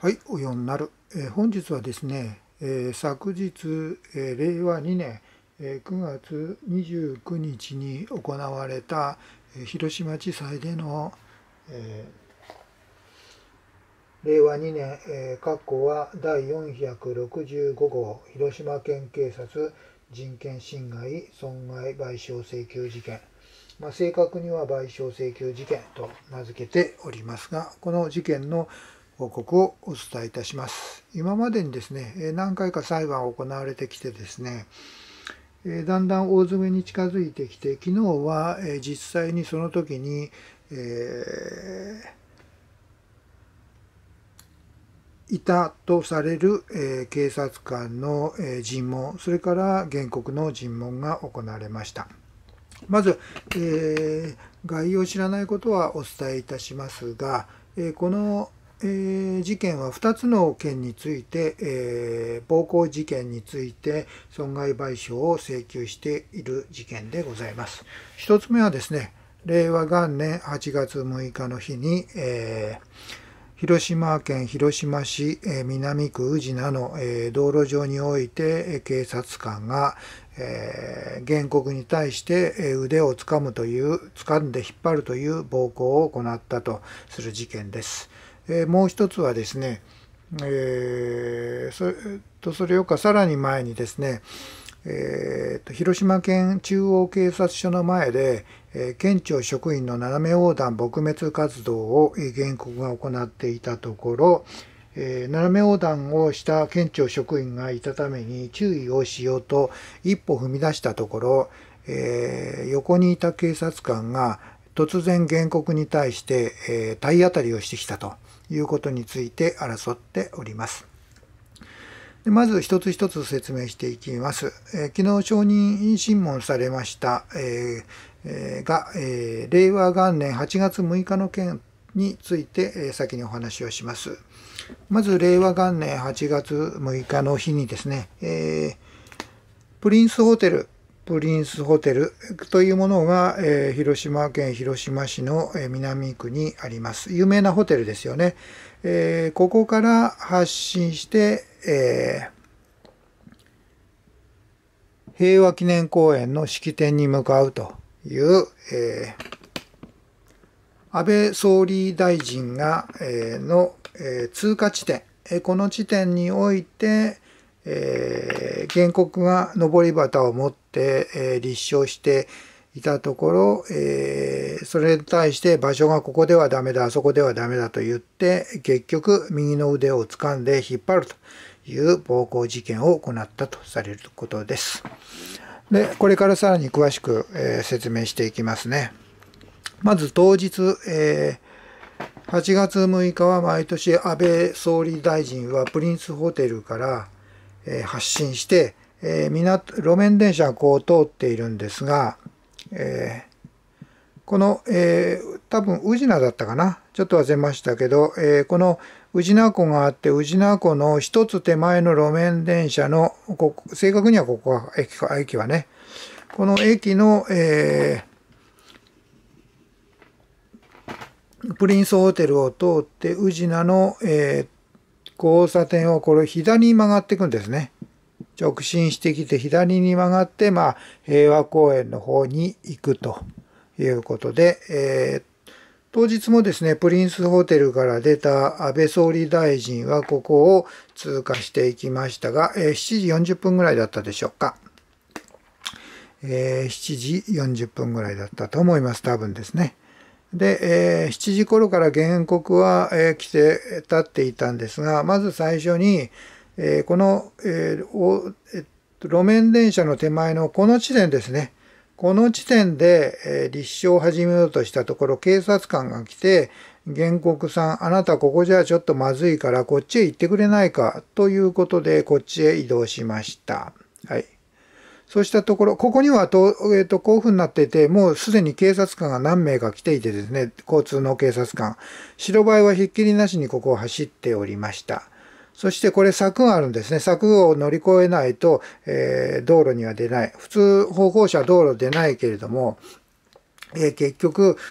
はい、お読みなる、えー、本日はですね、えー、昨日、えー、令和2年、え9月29日に行われた、え広島地裁での、え令和2年、えー、括弧は第465号広島県警察人権侵害損害賠償請求事件、まあ、正確には賠償請求事件と名付けておりますがこの事件の、報告をお伝えいたします。今までにですね、何回か裁判を行われてきてですね、だんだん大詰めに近づいてきて、昨日は実際にその時に、えー、いたとされる、え警察官の、え尋問、それから原告の尋問が行われました。まず、えー、概要を知らないことはお伝えいたしますが、えこのえー、事件は2つの件について、えー、暴行事件について損害賠償を請求している事件でございます。1つ目はですね、令和元年8月6日の日に、えー広島県広島市南区宇品の道路上において警察官が原告に対して腕をつかむという掴んで引っ張るという暴行を行ったとする事件です。えー、もう一つはですね、えー、それとそれよりかさらに前にですね、えー、と広島県中央警察署の前で、えー、県庁職員の斜め横断撲滅活動を原告が行っていたところ、えー、斜め横断をした県庁職員がいたために注意をしようと一歩踏み出したところ、えー、横にいた警察官が突然原告に対して、え体当たりをしてきたと。いうことについて争っております。でまず一つ一つ説明していきます。えー、昨日承認審問されました、えー、が、えー、令和元年8月6日の件について、え先にお話をします。まず令和元年8月6日の日にですね、えプリンスホテルプリンスホテルというものが、えー、広島県広島市の南区にあります。有名なホテルですよね。えー、ここから発信して、えー、平和記念公園の式典に向かうという、え安倍総理大臣が、えの、え通過地点、えこの地点において、え原告が上り旗を持って、え立証していたところ、えそれに対して場所がここではダメだあそこではダメだと言って結局右の腕を掴んで引っ張るという暴行事件を行ったとされることです。でこれからさらに詳しく、え説明していきますね。まず当日、えー、8月6日は毎年安倍総理大臣はプリンスホテルから、え発信して、えー、路面電車がこう通っているんですが、えー、この、えー、多分宇品だったかなちょっと忘れましたけど、えー、この宇品湖があって宇品湖の一つ手前の路面電車のここ正確にはここは駅か駅はねこの駅の、えー、プリンスホテルを通って宇品の、えー、交差点をこれ左に曲がっていくんですね。直進してきて左に曲がって、まあ、平和公園の方に行くということで、えー、当日もですね、プリンスホテルから出た安倍総理大臣はここを通過していきましたが、えー、7時40分ぐらいだったでしょうか。えー、7時40分ぐらいだったと思います、多分ですね。で、えー、7時頃から原告は、えー、来て、立っていたんですが、まず最初に、えー、この、えーえっと、路面電車の手前のこの地点ですね。この地点で、えー、立証を始めようとしたところ、警察官が来て、原告さん、あなたここじゃちょっとまずいからこっちへ行ってくれないかということで、こっちへ移動しました。はい。そうしたところ、ここにはえっ、ー、と、こううになってて、もうすでに警察官が何名か来ていてですね、交通の警察官。白バイはひっきりなしにここを走っておりました。そしてこれ柵があるんですね。柵を乗り越えないと、えー、道路には出ない。普通方向車は道路出ないけれども、えー、結局、